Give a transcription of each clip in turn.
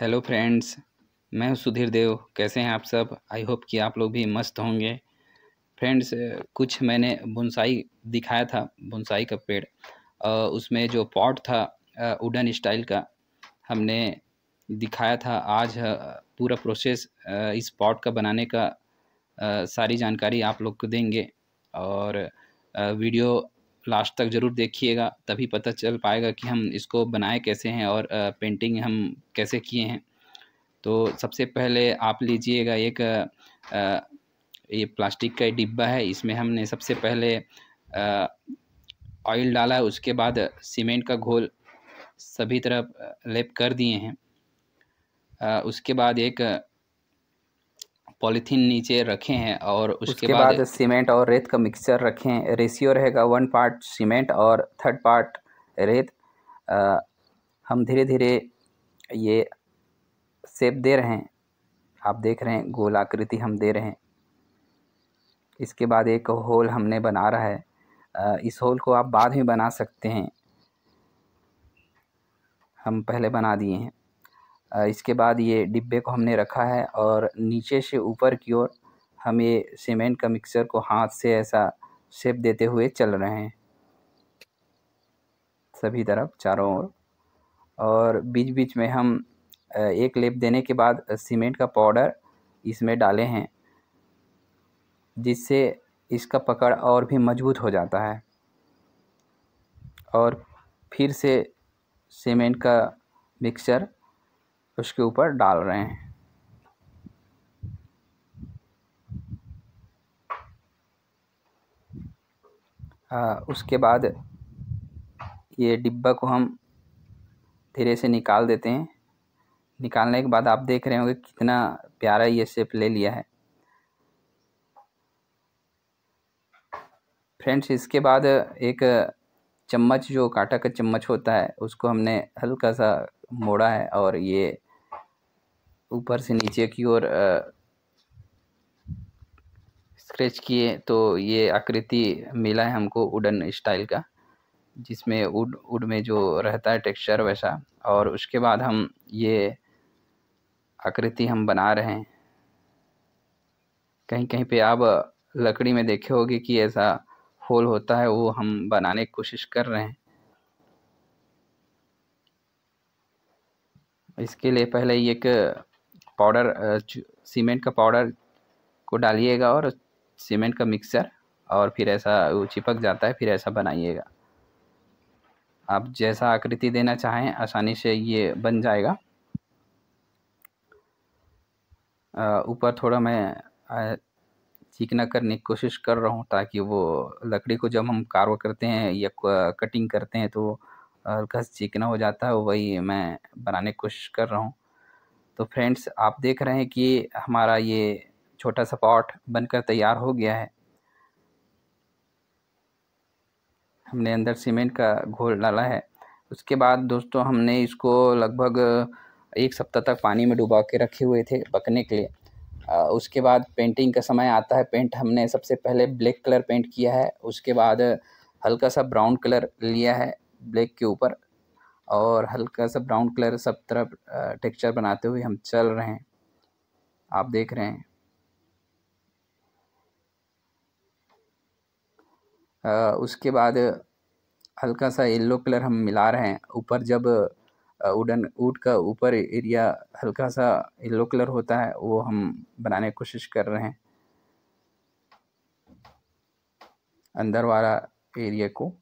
hello friends मैं हूं सुधीर देव कैसे हैं आप सब आई होप कि आप लोग भी मस्त होंगे फ्रेंड्स कुछ मैंने बुनसाई दिखाया था बुनसाई का पेड़ उसमें जो पॉट था उडन स्टाइल का हमने दिखाया था आज पूरा प्रोसेस इस पॉट का बनाने का सारी जानकारी आप लोग को देंगे और वीडियो लास्ट तक ज़रूर देखिएगा तभी पता चल पाएगा कि हम इसको बनाए कैसे हैं और पेंटिंग हम कैसे किए हैं तो सबसे पहले आप लीजिएगा एक ये प्लास्टिक का डिब्बा है इसमें हमने सबसे पहले ऑयल डाला है उसके बाद सीमेंट का घोल सभी तरफ लेप कर दिए हैं उसके बाद एक पॉलीथीन नीचे रखे हैं और उसके, उसके बाद, बाद सीमेंट और रेत का मिक्सचर रखें रेशियो रहेगा वन पार्ट सीमेंट और थर्ड पार्ट रेत आ, हम धीरे धीरे ये सेप दे रहे हैं आप देख रहे हैं गोल आकृति हम दे रहे हैं इसके बाद एक होल हमने बना रहा है इस होल को आप बाद में बना सकते हैं हम पहले बना दिए हैं इसके बाद ये डिब्बे को हमने रखा है और नीचे से ऊपर की ओर हम ये सीमेंट का मिक्सर को हाथ से ऐसा शेप देते हुए चल रहे हैं सभी तरफ चारों ओर और बीच बीच में हम एक लेप देने के बाद सीमेंट का पाउडर इसमें डाले हैं जिससे इसका पकड़ और भी मजबूत हो जाता है और फिर से सीमेंट का मिक्सर उसके ऊपर डाल रहे हैं आ, उसके बाद ये डिब्बा को हम धीरे से निकाल देते हैं निकालने के बाद आप देख रहे होंगे कितना प्यारा ये शेप ले लिया है फ्रेंड्स इसके बाद एक चम्मच जो काटा का चम्मच होता है उसको हमने हल्का सा मोड़ा है और ये ऊपर से नीचे की ओर स्क्रैच किए तो ये आकृति मिला है हमको वुडन स्टाइल का जिसमें वुड वुड में जो रहता है टेक्सचर वैसा और उसके बाद हम ये आकृति हम बना रहे हैं कहीं कहीं पे आप लकड़ी में देखे होगे कि ऐसा होल होता है वो हम बनाने की कोशिश कर रहे हैं इसके लिए पहले एक पाउडर सीमेंट का पाउडर को डालिएगा और सीमेंट का मिक्सर और फिर ऐसा चिपक जाता है फिर ऐसा बनाइएगा आप जैसा आकृति देना चाहें आसानी से ये बन जाएगा ऊपर थोड़ा मैं चिकना करने की कोशिश कर रहा हूँ ताकि वो लकड़ी को जब हम कार्व करते हैं या कटिंग करते हैं तो हल्का चिकना हो जाता है वही मैं बनाने की कोशिश कर रहा हूँ तो फ्रेंड्स आप देख रहे हैं कि हमारा ये छोटा सा पॉट बनकर तैयार हो गया है हमने अंदर सीमेंट का घोल डाला है उसके बाद दोस्तों हमने इसको लगभग एक सप्ताह तक पानी में डुबा के रखे हुए थे पकने के लिए आ, उसके बाद पेंटिंग का समय आता है पेंट हमने सबसे पहले ब्लैक कलर पेंट किया है उसके बाद हल्का सा ब्राउन कलर लिया है ब्लैक के ऊपर और हल्का सा ब्राउन कलर सब तरफ टेक्सचर बनाते हुए हम चल रहे हैं आप देख रहे हैं उसके बाद हल्का सा येल्लो कलर हम मिला रहे हैं ऊपर जब उडन ऊट का ऊपर एरिया हल्का सा येल्लो कलर होता है वो हम बनाने की कोशिश कर रहे हैं अंदर वाला एरिया को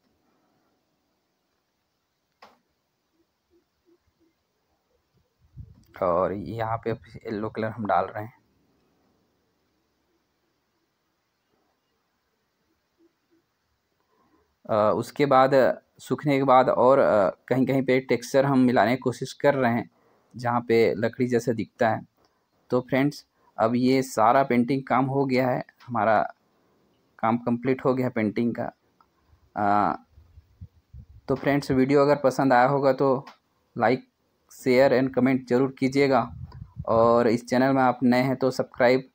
और यहाँ पे येलो कलर हम डाल रहे हैं उसके बाद सूखने के बाद और कहीं कहीं पे टेक्सचर हम मिलाने की कोशिश कर रहे हैं जहाँ पे लकड़ी जैसा दिखता है तो फ्रेंड्स अब ये सारा पेंटिंग काम हो गया है हमारा काम कंप्लीट हो गया है पेंटिंग का आ, तो फ्रेंड्स वीडियो अगर पसंद आया होगा तो लाइक शेयर एंड कमेंट ज़रूर कीजिएगा और इस चैनल में आप नए हैं तो सब्सक्राइब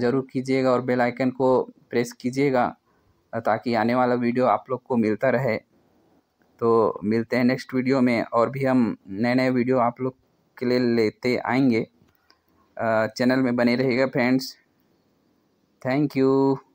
ज़रूर कीजिएगा और बेल आइकन को प्रेस कीजिएगा ताकि आने वाला वीडियो आप लोग को मिलता रहे तो मिलते हैं नेक्स्ट वीडियो में और भी हम नए नए वीडियो आप लोग के लिए लेते आएंगे चैनल में बने रहिएगा फ्रेंड्स थैंक यू